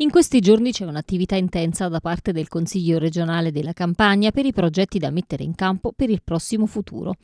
In questi giorni c'è un'attività intensa da parte del Consiglio regionale della Campania per i progetti da mettere in campo per il prossimo futuro.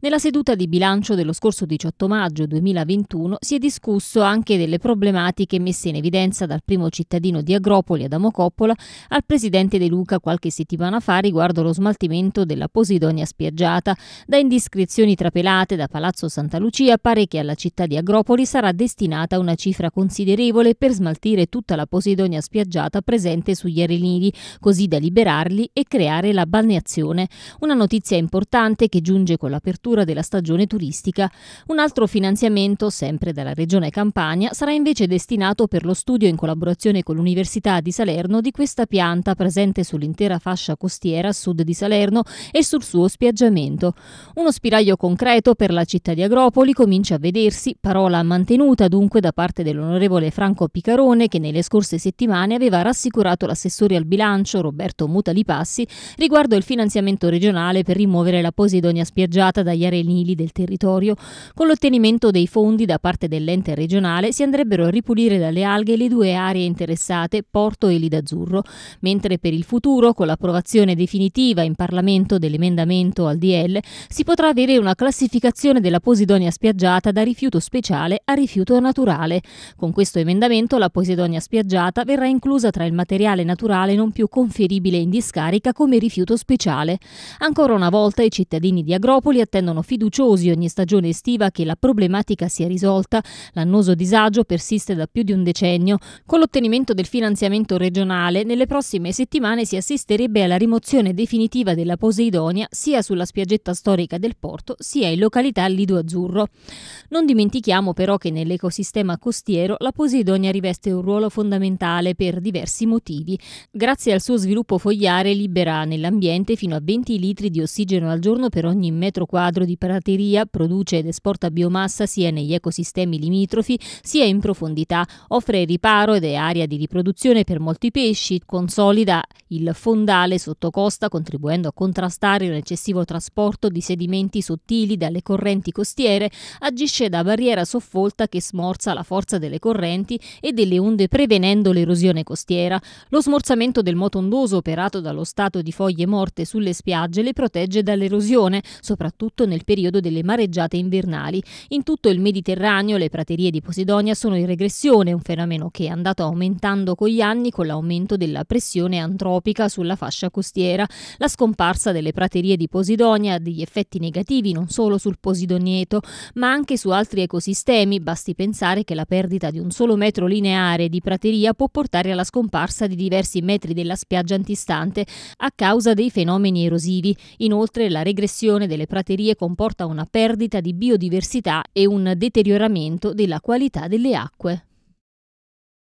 Nella seduta di bilancio dello scorso 18 maggio 2021 si è discusso anche delle problematiche messe in evidenza dal primo cittadino di Agropoli, Adamo Coppola, al presidente De Luca qualche settimana fa riguardo lo smaltimento della Posidonia spiaggiata. Da indiscrezioni trapelate da Palazzo Santa Lucia pare che alla città di Agropoli sarà destinata una cifra considerevole per smaltire tutta la Posidonia caledonia spiaggiata presente sugli arenili, così da liberarli e creare la balneazione. Una notizia importante che giunge con l'apertura della stagione turistica. Un altro finanziamento, sempre dalla Regione Campania, sarà invece destinato per lo studio in collaborazione con l'Università di Salerno di questa pianta presente sull'intera fascia costiera a sud di Salerno e sul suo spiaggiamento. Uno spiraglio concreto per la città di Agropoli comincia a vedersi, parola mantenuta dunque da parte dell'onorevole Franco Picarone che nelle scorse settimane settimane aveva rassicurato l'assessore al bilancio Roberto Mutalipassi riguardo il finanziamento regionale per rimuovere la Posidonia spiaggiata dagli arenili del territorio. Con l'ottenimento dei fondi da parte dell'ente regionale si andrebbero a ripulire dalle alghe le due aree interessate, Porto e Lidazzurro, mentre per il futuro, con l'approvazione definitiva in Parlamento dell'emendamento al DL, si potrà avere una classificazione della Posidonia spiaggiata da rifiuto speciale a rifiuto naturale. Con questo emendamento la Posidonia spiaggiata trattata verrà inclusa tra il materiale naturale non più conferibile in discarica come rifiuto speciale. Ancora una volta i cittadini di Agropoli attendono fiduciosi ogni stagione estiva che la problematica sia risolta. L'annoso disagio persiste da più di un decennio. Con l'ottenimento del finanziamento regionale, nelle prossime settimane si assisterebbe alla rimozione definitiva della Poseidonia sia sulla spiaggetta storica del porto sia in località Lido Azzurro. Non dimentichiamo però che nell'ecosistema costiero la Poseidonia riveste un ruolo fondamentale vegetale per diversi motivi. Grazie al suo sviluppo fogliare libera nell'ambiente fino a 20 litri di ossigeno al giorno per ogni metro quadro di prateria, produce ed esporta biomassa sia negli ecosistemi limitrofi sia in profondità, offre riparo ed è area di riproduzione per molti pesci, consolida il fondale sotto costa contribuendo a contrastare l'eccessivo trasporto di sedimenti sottili dalle correnti costiere, agisce da barriera soffolta che smorza la forza delle correnti e delle onde prevenendo evitando l'erosione costiera, lo smorzamento del motondoso operato dallo stato di foglie morte sulle spiagge le protegge dall'erosione, soprattutto nel periodo delle mareggiate invernali. In tutto il Mediterraneo le praterie di Posidonia sono in regressione, un fenomeno che è andato aumentando con gli anni con l'aumento della pressione antropica sulla fascia costiera. La scomparsa delle praterie di Posidonia ha degli effetti negativi non solo sul Posidonieto, ma anche su altri ecosistemi. Basti pensare che la perdita di un solo metro lineare di prateria può portare alla scomparsa di diversi metri della spiaggia antistante a causa dei fenomeni erosivi. Inoltre la regressione delle praterie comporta una perdita di biodiversità e un deterioramento della qualità delle acque.